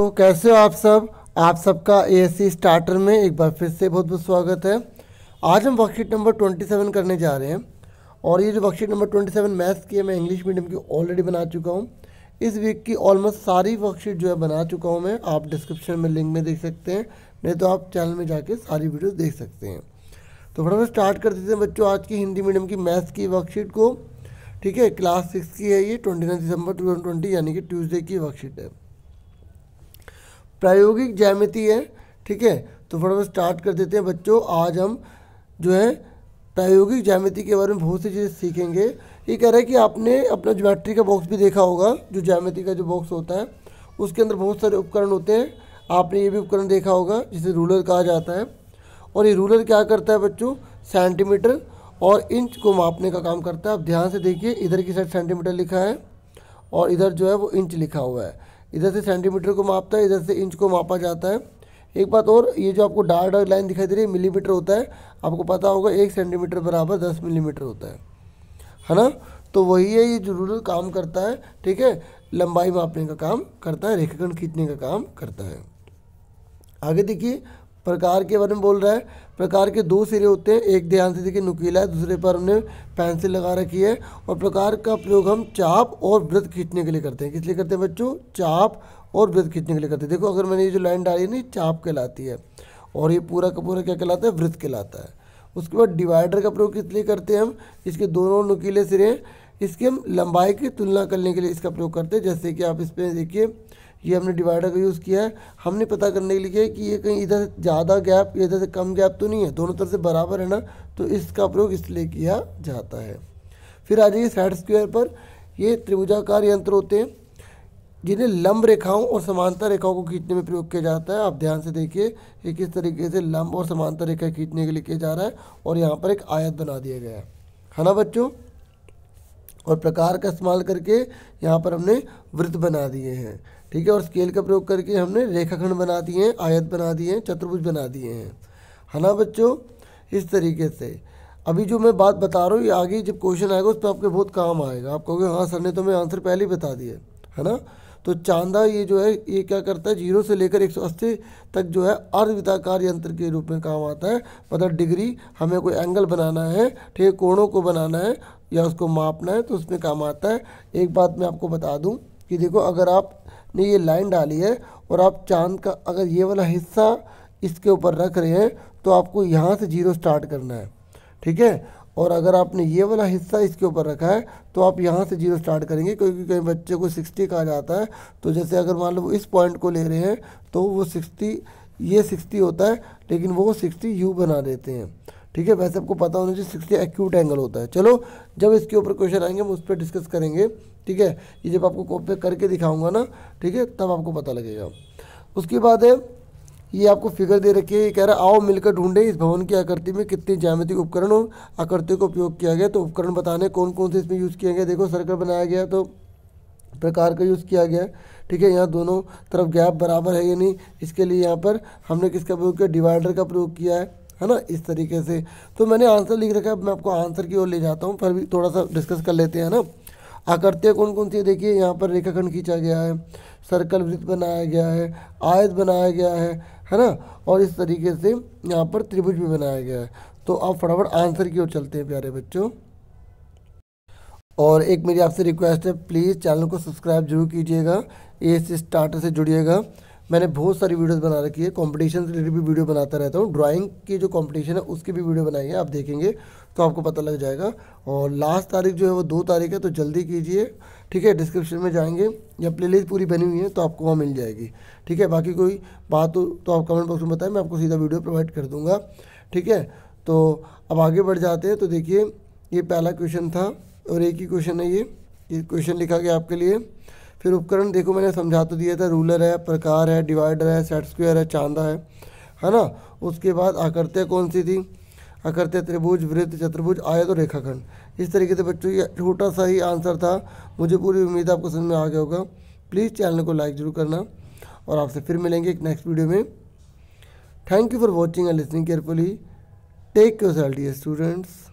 तो कैसे हो आप सब आप सबका ए स्टार्टर में एक बार फिर से बहुत बहुत स्वागत है आज हम वर्कशीट नंबर 27 करने जा रहे हैं और ये जो वर्कशीट नंबर 27 मैथ्स की है मैं इंग्लिश मीडियम की ऑलरेडी बना चुका हूँ इस वीक की ऑलमोस्ट सारी वर्कशीट जो है बना चुका हूँ मैं आप डिस्क्रिप्शन में लिंक में देख सकते हैं नहीं तो आप चैनल में जाके सारी वीडियो देख सकते हैं तो फटाफट स्टार्ट कर देते हैं बच्चों आज की हिंदी मीडियम की मैथ्स की वर्कशीट को ठीक है क्लास सिक्स की है ये ट्वेंटी दिसंबर टू यानी कि ट्यूज़डे की वर्कशीट है प्रायोगिक ज्यामिति है ठीक है तो फटाफट स्टार्ट कर देते हैं बच्चों आज हम जो है प्रायोगिक ज्यामिति के बारे में बहुत सी चीज़ें सीखेंगे ये कह रहा है कि आपने अपना ज्योमेट्री का बॉक्स भी देखा होगा जो ज्यामिति का जो बॉक्स होता है उसके अंदर बहुत सारे उपकरण होते हैं आपने ये भी उपकरण देखा होगा जिसे रूलर कहा जाता है और ये रूलर क्या करता है बच्चों सेंटीमीटर और इंच को मापने का काम करता है आप ध्यान से देखिए इधर की साइड सेंटीमीटर लिखा है और इधर जो है वो इंच लिखा हुआ है इधर से सेंटीमीटर को मापता है इधर से इंच को मापा जाता है एक बात और ये जो आपको डार्क डार्क लाइन दिखाई दे रही है मिलीमीटर होता है आपको पता होगा एक सेंटीमीटर बराबर दस मिलीमीटर होता है है ना तो वही है ये जरूर काम करता है ठीक है लंबाई मापने का काम करता है रेखाखंड खींचने का काम करता है आगे देखिए प्रकार के बारे में बोल रहा है प्रकार के दो सिरे होते हैं एक ध्यान से देखिए नुकीला है दूसरे पर हमने पेंसिल लगा रखी है और प्रकार का प्रयोग हम चाप और वृत्त खींचने के लिए करते हैं किस लिए करते हैं बच्चों चाप और वृत्त खींचने के लिए करते हैं देखो अगर मैंने ये जो लाइन डाली है ना चाप कहलाती है और ये पूरा का पूरा क्या कहलाता है वृत्त कहलाता है उसके बाद डिवाइडर का प्रयोग किस लिए करते हैं हम इसके दोनों नुकीले सिरे इसकी हम लंबाई की तुलना करने के लिए इसका प्रयोग करते हैं जैसे कि आप इस पर देखिए ये हमने डिवाइडर का यूज़ किया है हमने पता करने के लिए कि ये कहीं इधर से ज़्यादा गैप इधर से कम गैप तो नहीं है दोनों तरफ से बराबर है ना तो इसका प्रयोग इसलिए किया जाता है फिर आ जाइए साइड स्क्वायर पर ये त्रिभुजाकार यंत्र होते हैं जिन्हें लंब रेखाओं और समांतर रेखाओं को खींचने में प्रयोग किया जाता है आप ध्यान से देखिए ये किस तरीके से लंब और समांतर रेखा खींचने के लिए किया जा रहा है और यहाँ पर एक आयत बना दिया गया है है ना बच्चों और प्रकार का इस्तेमाल करके यहाँ पर हमने वृत्त बना दिए हैं ठीक है और स्केल का प्रयोग करके हमने रेखाखंड बना दिए हैं आयत बना दिए हैं चतुर्भुज बना दिए हैं है ना बच्चों इस तरीके से अभी जो मैं बात बता रहा हूँ ये आगे जब क्वेश्चन आएगा उस पर आपके बहुत काम आएगा आप कहोगे हाँ सर ने तो मैं आंसर पहले ही बता दिया है ना तो चांदा ये जो है ये क्या करता है जीरो से लेकर अस्सी तक जो है अर्धविताकार यंत्र के रूप में काम आता है मतलब डिग्री हमें कोई एंगल बनाना है ठीक कोणों को बनाना है या उसको मापना है तो उसमें काम आता है एक बात मैं आपको बता दूँ कि देखो अगर आप ने ये लाइन डाली है और आप चांद का अगर ये वाला हिस्सा इसके ऊपर रख रहे हैं तो आपको यहाँ से जीरो स्टार्ट करना है ठीक है और अगर आपने ये वाला हिस्सा इसके ऊपर रखा है तो आप यहाँ से जीरो स्टार्ट करेंगे क्योंकि कहीं बच्चे को सिक्सटी कहा जाता है तो जैसे अगर मान लो इस पॉइंट को ले रहे हैं तो वो सिक्सटी ये सिक्सटी होता है लेकिन वो सिक्सटी यू बना देते हैं ठीक है वैसे आपको पता होना चाहिए सिक्सटी एक्यूट एंगल होता है चलो जब इसके ऊपर क्वेश्चन आएंगे हम उस पर डिस्कस करेंगे ठीक है ये जब आपको कॉपी करके दिखाऊंगा ना ठीक है तब आपको पता लगेगा उसके बाद है ये आपको फिगर दे रखी है ये कह रहा है आओ मिलकर ढूंढें इस भवन की आकृति में कितने जामितिक उपकरण और आकृति का उपयोग किया गया तो उपकरण बताने कौन कौन से इसमें यूज़ किए गए देखो सर्कल बनाया गया तो प्रकार का यूज़ किया गया ठीक है यहाँ दोनों तरफ गैप बराबर है या नहीं इसके लिए यहाँ पर हमने किसका प्रयोग किया डिवाइडर का प्रयोग किया है है ना इस तरीके से तो मैंने आंसर लिख रखा है मैं आपको आंसर की ओर ले जाता हूँ फिर भी थोड़ा सा डिस्कस कर लेते हैं ना आकृतियाँ कौन कौन सी देखिए यहाँ पर रेखाखंड खींचा गया है सर्कल वृत्त बनाया गया है आयत बनाया गया है है ना और इस तरीके से यहाँ पर त्रिभुज भी बनाया गया है तो आप फटाफट आंसर की ओर चलते हैं प्यारे बच्चों और एक मेरी आपसे रिक्वेस्ट है प्लीज़ चैनल को सब्सक्राइब जरूर कीजिएगा ए स्टार्टर से जुड़िएगा मैंने बहुत सारी वीडियोस बना रखी है कॉम्पिटिशन से रिलेटेड भी वीडियो बनाता रहता हूँ ड्राइंग की जो कॉम्पिटिशन है उसकी भी वीडियो बनाई है आप देखेंगे तो आपको पता लग जाएगा और लास्ट तारीख जो है वो दो तारीख है तो जल्दी कीजिए ठीक है डिस्क्रिप्शन में जाएंगे या प्ले पूरी बनी हुई है तो आपको वहाँ मिल जाएगी ठीक है बाकी कोई बात हो तो आप कमेंट बॉक्स में बताएं मैं आपको सीधा वीडियो प्रोवाइड कर दूँगा ठीक है तो अब आगे बढ़ जाते हैं तो देखिए ये पहला क्वेश्चन था और एक ही क्वेश्चन है ये ये क्वेश्चन लिखा गया आपके लिए फिर उपकरण देखो मैंने समझा तो दिया था रूलर है प्रकार है डिवाइडर है सेट स्क्वायर है चांदा है है ना उसके बाद आकृतियाँ कौन सी थी आकृतियाँ त्रिभुज वृत्त चतुर्भुज आयत और रेखाखंड इस तरीके से बच्चों ये छोटा सा ही आंसर था मुझे पूरी उम्मीद आपको समझ में आ गया होगा प्लीज़ चैनल को लाइक ज़रूर करना और आपसे फिर मिलेंगे एक नेक्स्ट वीडियो में thank you for watching and listening carefully take yourself dear students